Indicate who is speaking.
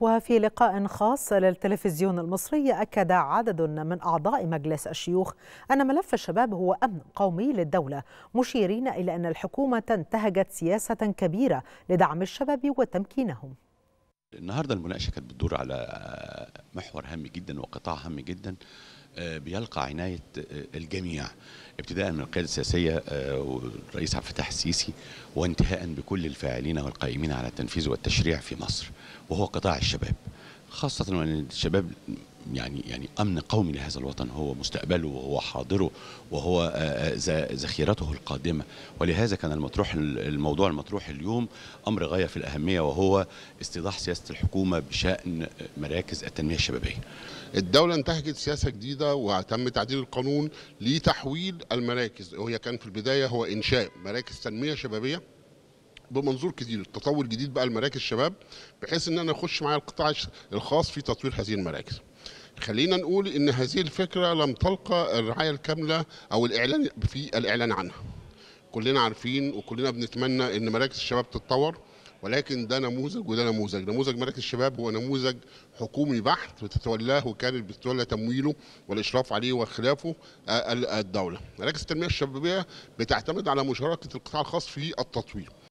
Speaker 1: وفي لقاء خاص للتلفزيون المصري أكد عدد من أعضاء مجلس الشيوخ أن ملف الشباب هو أمن قومي للدولة مشيرين إلى أن الحكومة انتهجت سياسة كبيرة لدعم الشباب وتمكينهم
Speaker 2: النهارده المناقشه كانت بتدور على محور هام جدا وقطاع هام جدا آه، بيلقى عناية آه، الجميع ابتداء من القيادة السياسية آه، والرئيس عبد الفتاح السيسي وانتهاء بكل الفاعلين والقائمين على التنفيذ والتشريع في مصر وهو قطاع الشباب خاصة أن الشباب يعني يعني امن قومي لهذا الوطن هو مستقبله وهو حاضره وهو آه، آه، ذخيرته القادمه ولهذا كان المطروح الموضوع المطروح اليوم امر غايه في الاهميه وهو استيضاح سياسه الحكومه
Speaker 3: بشان مراكز التنميه الشبابيه. الدوله انتهجت سياسه جديده وتم تعديل القانون لتحويل المراكز وهي كان في البدايه هو انشاء مراكز تنميه شبابيه بمنظور جديد التطور الجديد بقى لمراكز الشباب بحيث ان انا اخش معايا القطاع الخاص في تطوير هذه المراكز خلينا نقول ان هذه الفكره لم تلقى الرعايه الكامله او الاعلان في الاعلان عنها كلنا عارفين وكلنا بنتمنى ان مراكز الشباب تتطور ولكن ده نموذج وده نموذج نموذج مراكز الشباب هو نموذج حكومي بحت بتتولاه وكانت بتتولى تمويله والاشراف عليه وخلافه آه، الدوله مراكز التنميه الشبابيه بتعتمد على مشاركه القطاع الخاص في التطوير